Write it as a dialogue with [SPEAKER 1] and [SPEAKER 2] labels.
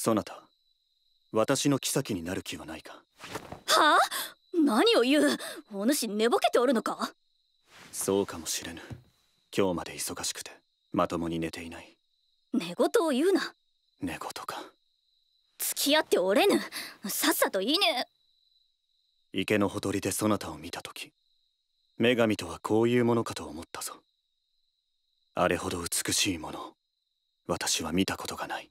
[SPEAKER 1] そなた私の妃になる気はないか
[SPEAKER 2] はあ何を言うお主寝ぼけておるのか
[SPEAKER 1] そうかもしれぬ今日まで忙しくてまともに寝ていない
[SPEAKER 3] 寝言を言うな
[SPEAKER 1] 寝言か
[SPEAKER 3] 付き合っておれぬさっさといいね
[SPEAKER 1] 池のほとりでそなたを見た時女神とはこういうものかと思ったぞあれほど美しいもの私は見たことがない